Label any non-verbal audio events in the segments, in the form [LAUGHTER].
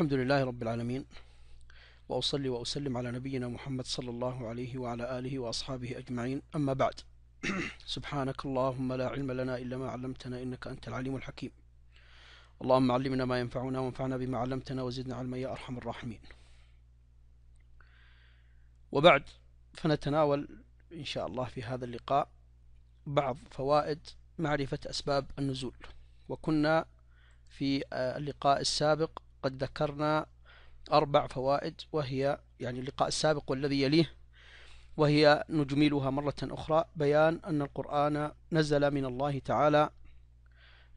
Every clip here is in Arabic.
الحمد لله رب العالمين وأصلي وأسلم على نبينا محمد صلى الله عليه وعلى آله وأصحابه أجمعين أما بعد [CLEARS THROAT] سبحانك اللهم لا علم لنا إلا ما علمتنا إنك أنت العليم الحكيم اللهم علمنا ما ينفعنا وانفعنا بما علمتنا وزدنا علما يا أرحم الراحمين وبعد فنتناول إن شاء الله في هذا اللقاء بعض فوائد معرفة أسباب النزول وكنا في آه، اللقاء السابق قد ذكرنا أربع فوائد وهي يعني اللقاء السابق والذي يليه وهي نجملها مرة أخرى بيان أن القرآن نزل من الله تعالى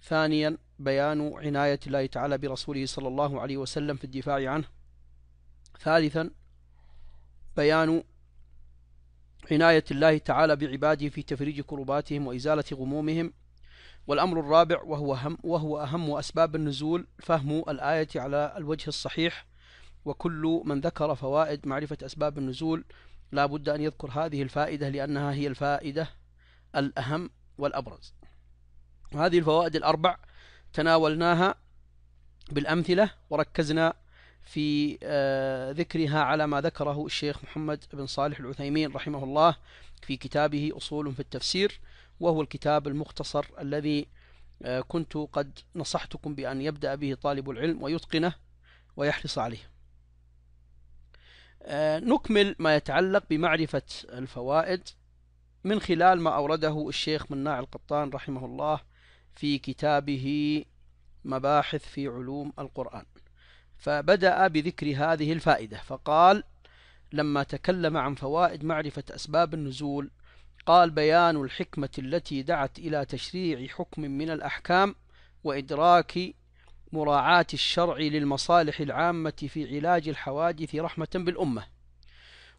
ثانيا بيان عناية الله تعالى برسوله صلى الله عليه وسلم في الدفاع عنه ثالثا بيان عناية الله تعالى بعباده في تفريج كرباتهم وإزالة غمومهم والأمر الرابع وهو أهم, وهو أهم أسباب النزول فهم الآية على الوجه الصحيح وكل من ذكر فوائد معرفة أسباب النزول لا بد أن يذكر هذه الفائدة لأنها هي الفائدة الأهم والأبرز وهذه الفوائد الأربع تناولناها بالأمثلة وركزنا في آه، ذكرها على ما ذكره الشيخ محمد بن صالح العثيمين رحمه الله في كتابه أصول في التفسير وهو الكتاب المختصر الذي آه، كنت قد نصحتكم بأن يبدأ به طالب العلم ويتقنه ويحرص عليه آه، نكمل ما يتعلق بمعرفة الفوائد من خلال ما أورده الشيخ مناع القطان رحمه الله في كتابه مباحث في علوم القرآن فبدأ بذكر هذه الفائدة فقال لما تكلم عن فوائد معرفة أسباب النزول قال بيان الحكمة التي دعت إلى تشريع حكم من الأحكام وإدراك مراعاة الشرع للمصالح العامة في علاج الحوادث رحمة بالأمة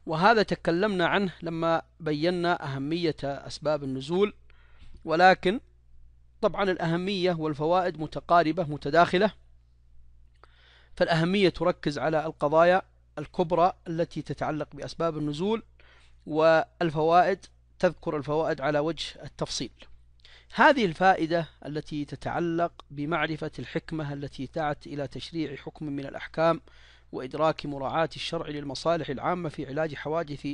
وهذا تكلمنا عنه لما بينا أهمية أسباب النزول ولكن طبعا الأهمية والفوائد متقاربة متداخلة فالأهمية تركز على القضايا الكبرى التي تتعلق بأسباب النزول والفوائد تذكر الفوائد على وجه التفصيل هذه الفائدة التي تتعلق بمعرفة الحكمة التي دعت إلى تشريع حكم من الأحكام وإدراك مراعاة الشرع للمصالح العامة في علاج حوادث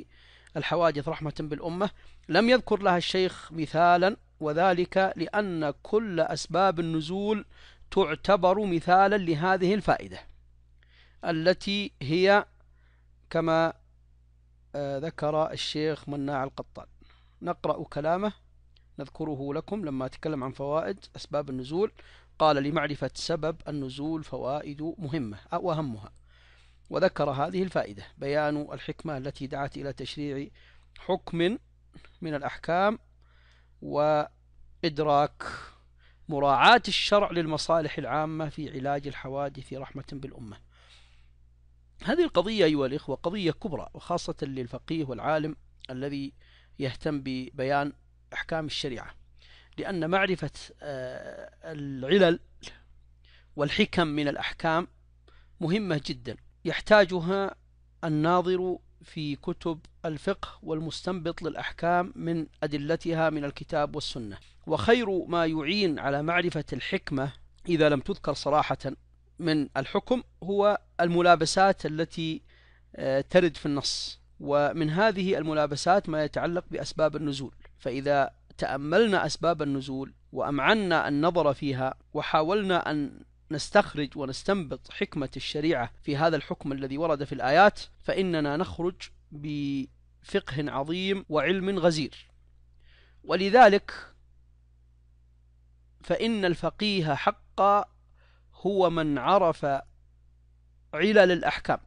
الحوادث رحمة بالأمة لم يذكر لها الشيخ مثالا وذلك لأن كل أسباب النزول تعتبر مثالا لهذه الفائدة التي هي كما آه، ذكر الشيخ مناع القطان نقرأ كلامه نذكره لكم لما تكلم عن فوائد أسباب النزول قال لمعرفة سبب النزول فوائد مهمة أو أهمها وذكر هذه الفائدة بيان الحكمة التي دعت إلى تشريع حكم من الأحكام وإدراك مراعاة الشرع للمصالح العامة في علاج الحوادث رحمة بالأمة هذه القضية أيها الإخوة قضية كبرى وخاصة للفقيه والعالم الذي يهتم ببيان أحكام الشريعة لأن معرفة آه، العلل والحكم من الأحكام مهمة جدا يحتاجها الناظر في كتب الفقه والمستنبط للأحكام من أدلتها من الكتاب والسنة وخير ما يعين على معرفة الحكمة إذا لم تذكر صراحة من الحكم هو الملابسات التي آه، ترد في النص ومن هذه الملابسات ما يتعلق بأسباب النزول فإذا تأملنا أسباب النزول وأمعنا النظر فيها وحاولنا أن نستخرج ونستنبط حكمة الشريعة في هذا الحكم الذي ورد في الآيات فإننا نخرج بفقه عظيم وعلم غزير ولذلك فإن الفقيه حقا هو من عرف علل الأحكام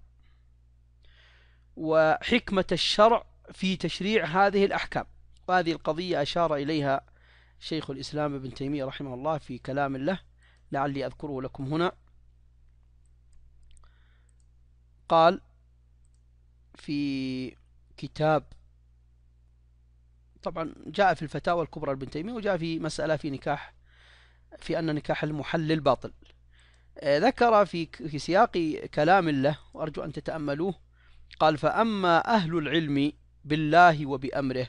وحكمة الشرع في تشريع هذه الأحكام وهذه القضية أشار إليها شيخ الإسلام ابن تيمية رحمه الله في كلام له لعلي أذكره لكم هنا قال في كتاب طبعا جاء في الفتاوى الكبرى لابن تيمية وجاء في مسألة في نكاح في أن نكاح المحلل باطل آه، ذكر في سياق كلام له وأرجو أن تتأملوه قال فأما أهل العلم بالله وبأمره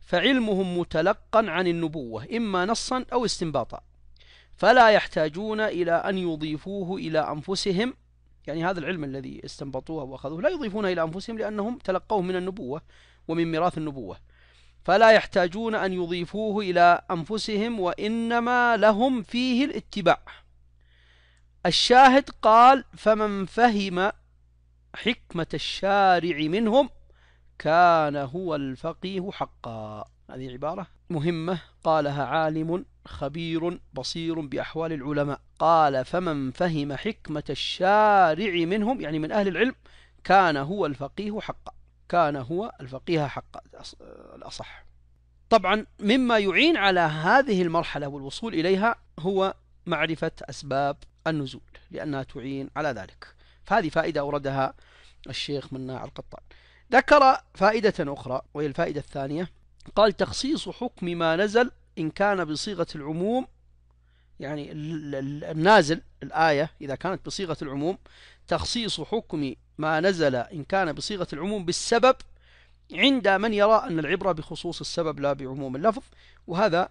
فعلمهم متلقا عن النبوة إما نصا أو استنباطا فلا يحتاجون إلى أن يضيفوه إلى أنفسهم يعني هذا العلم الذي استنبطوه وأخذوه لا يضيفون إلى أنفسهم لأنهم تلقوه من النبوة ومن ميراث النبوة فلا يحتاجون أن يضيفوه إلى أنفسهم وإنما لهم فيه الاتباع الشاهد قال فمن فهم حكمة الشارع منهم كان هو الفقيه حقا هذه عبارة مهمة قالها عالم خبير بصير بأحوال العلماء قال فمن فهم حكمة الشارع منهم يعني من أهل العلم كان هو الفقيه حقا كان هو الفقيه حقا الأصح طبعا مما يعين على هذه المرحلة والوصول إليها هو معرفة أسباب النزول لأنها تعين على ذلك فهذه فائدة أوردها الشيخ مناع القطان ذكر فائدة أخرى وهي الفائدة الثانية قال تخصيص حكم ما نزل إن كان بصيغة العموم يعني النازل الآية إذا كانت بصيغة العموم تخصيص حكم ما نزل إن كان بصيغة العموم بالسبب عند من يرى أن العبرة بخصوص السبب لا بعموم اللفظ وهذا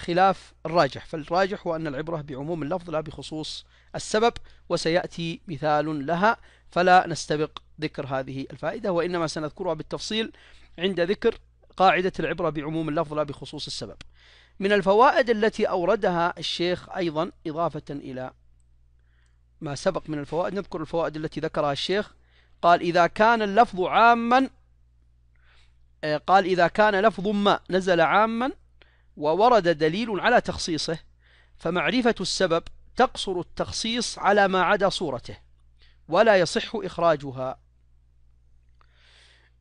خلاف الراجح فالراجح هو أن العبرة بعموم اللفظ لا بخصوص السبب وسيأتي مثال لها فلا نستبق ذكر هذه الفائدة وإنما سنذكرها بالتفصيل عند ذكر قاعدة العبرة بعموم اللفظ لا بخصوص السبب من الفوائد التي أوردها الشيخ أيضا إضافة إلى ما سبق من الفوائد نذكر الفوائد التي ذكرها الشيخ قال إذا كان اللفظ عاما آه، قال إذا كان لفظ ما نزل عاما وورد دليل على تخصيصه فمعرفة السبب تقصر التخصيص على ما عدا صورته ولا يصح إخراجها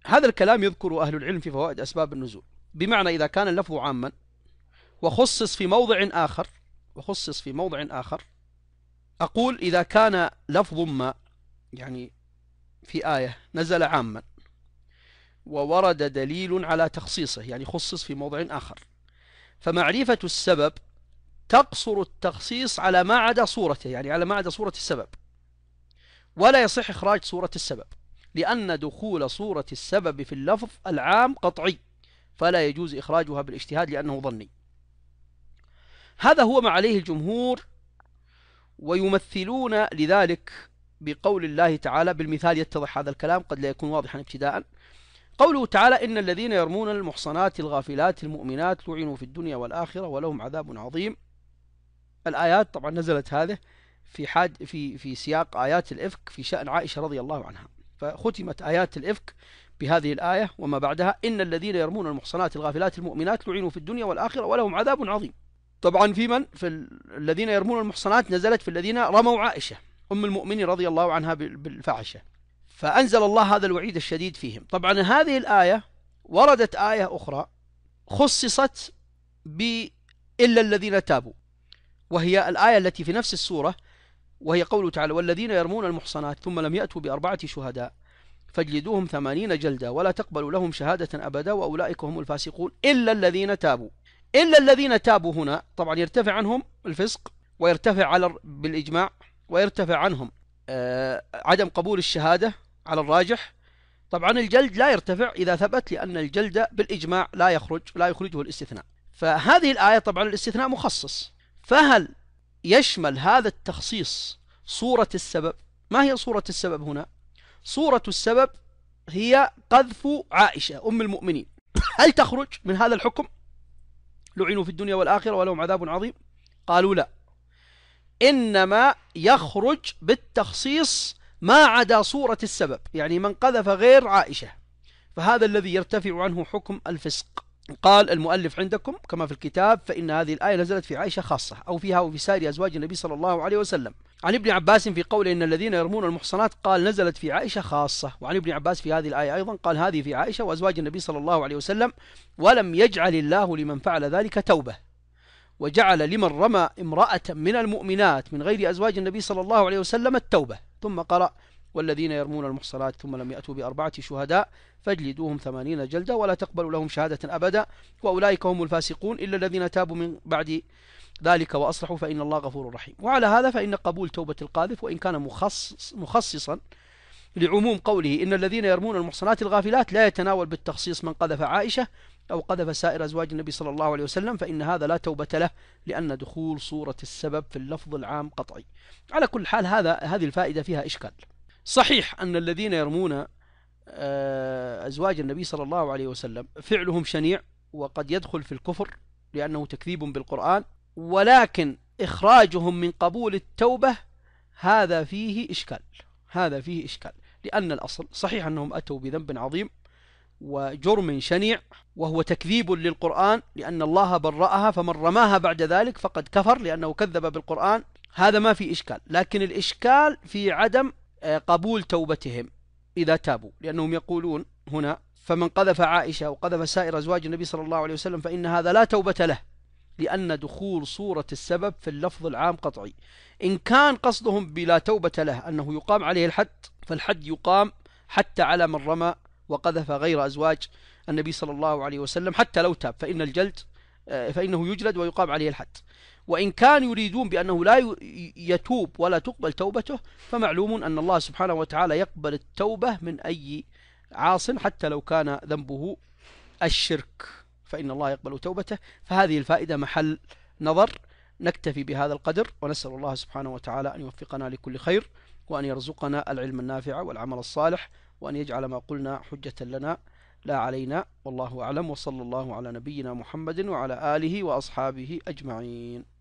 هذا الكلام يذكر أهل العلم في فوائد أسباب النزول بمعنى إذا كان اللفظ عاما وخصص في موضع آخر وخصص في موضع آخر أقول إذا كان لفظ ما يعني في آية نزل عاما وورد دليل على تخصيصه يعني خصص في موضع آخر فمعرفة السبب تقصر التخصيص على ما عدا صورته يعني على ما عدا صورة السبب ولا يصح إخراج صورة السبب لأن دخول صورة السبب في اللفظ العام قطعي فلا يجوز إخراجها بالاجتهاد لأنه ظني هذا هو ما عليه الجمهور ويمثلون لذلك بقول الله تعالى بالمثال يتضح هذا الكلام قد لا يكون واضحا ابتداء قوله تعالى إن الذين يرمون المحصنات الغافلات المؤمنات لعنوا في الدنيا والآخرة ولهم عذاب عظيم الآيات طبعا نزلت هذه في حاج في في سياق آيات الإفك في شأن عائشة رضي الله عنها فختمت آيات الإفك بهذه الآية وما بعدها إن الذين يرمون المحصنات الغافلات المؤمنات لعنوا في الدنيا والآخرة ولهم عذاب عظيم طبعا في من في الذين يرمون المحصنات نزلت في الذين رموا عائشة أم المؤمنين رضي الله عنها بالفاحشة فأنزل الله هذا الوعيد الشديد فيهم طبعا هذه الآية وردت آية أخرى خصصت ب إلا الذين تابوا وهي الآية التي في نفس السورة وهي قوله تعالى والذين يرمون المحصنات ثم لم يأتوا بأربعة شهداء فاجلدوهم ثمانين جلدة ولا تقبلوا لهم شهادة أبدا وأولئك هم الفاسقون إلا الذين تابوا إلا الذين تابوا هنا طبعا يرتفع عنهم الفسق ويرتفع على بالإجماع ويرتفع عنهم آه، عدم قبول الشهادة على الراجح طبعا الجلد لا يرتفع إذا ثبت لأن الجلد بالإجماع لا يخرج لا يخرجه الاستثناء فهذه الآية طبعا الاستثناء مخصص فهل يشمل هذا التخصيص صورة السبب ما هي صورة السبب هنا صورة السبب هي قذف عائشة أم المؤمنين هل تخرج من هذا الحكم لعنوا في الدنيا والآخرة ولهم عذاب عظيم قالوا لا إنما يخرج بالتخصيص ما عدا صورة السبب يعني من قذف غير عائشة فهذا الذي يرتفع عنه حكم الفسق قال المؤلف عندكم كما في الكتاب فإن هذه الآية نزلت في عائشة خاصة أو فيها وفي سائر أزواج النبي صلى الله عليه وسلم عن ابن عباس في قوله إن الذين يرمون المحصنات قال نزلت في عائشة خاصة وعن ابن عباس في هذه الآية أيضا قال هذه في عائشة وأزواج النبي صلى الله عليه وسلم ولم يجعل الله لمن فعل ذلك توبة وجعل لمن رمى امرأة من المؤمنات من غير أزواج النبي صلى الله عليه وسلم التوبة ثم قرأ والذين يرمون المحصنات ثم لم يأتوا بأربعة شهداء فاجلدوهم ثمانين جلدة ولا تقبلوا لهم شهادة أبدا وأولئك هم الفاسقون إلا الذين تابوا من بعد ذلك وأصلحوا فإن الله غفور رحيم وعلى هذا فإن قبول توبة القاذف وإن كان مخصص مخصصا لعموم قوله إن الذين يرمون المحصنات الغافلات لا يتناول بالتخصيص من قذف عائشة أو قذف سائر أزواج النبي صلى الله عليه وسلم فإن هذا لا توبة له لأن دخول صورة السبب في اللفظ العام قطعي على كل حال هذا هذه الفائدة فيها إشكال صحيح أن الذين يرمون آه، أزواج النبي صلى الله عليه وسلم فعلهم شنيع وقد يدخل في الكفر لأنه تكذيب بالقرآن ولكن إخراجهم من قبول التوبة هذا فيه إشكال هذا فيه إشكال لأن الأصل صحيح أنهم أتوا بذنب عظيم وجرم شنيع وهو تكذيب للقرآن لأن الله برأها فمن رماها بعد ذلك فقد كفر لأنه كذب بالقرآن هذا ما في إشكال لكن الإشكال في عدم آه، قبول توبتهم إذا تابوا لأنهم يقولون هنا فمن قذف عائشة وقذف سائر أزواج النبي صلى الله عليه وسلم فإن هذا لا توبة له لأن دخول صورة السبب في اللفظ العام قطعي إن كان قصدهم بلا توبة له أنه يقام عليه الحد فالحد يقام حتى على من رمى وقذف غير أزواج النبي صلى الله عليه وسلم حتى لو تاب فإن الجلد آه، فإنه يجلد ويقام عليه الحد وإن كان يريدون بأنه لا يتوب ولا تقبل توبته فمعلوم أن الله سبحانه وتعالى يقبل التوبة من أي عاص حتى لو كان ذنبه الشرك فإن الله يقبل توبته فهذه الفائدة محل نظر نكتفي بهذا القدر ونسأل الله سبحانه وتعالى أن يوفقنا لكل خير وأن يرزقنا العلم النافع والعمل الصالح وأن يجعل ما قلنا حجة لنا لا علينا والله أعلم وصلى الله على نبينا محمد وعلى آله وأصحابه أجمعين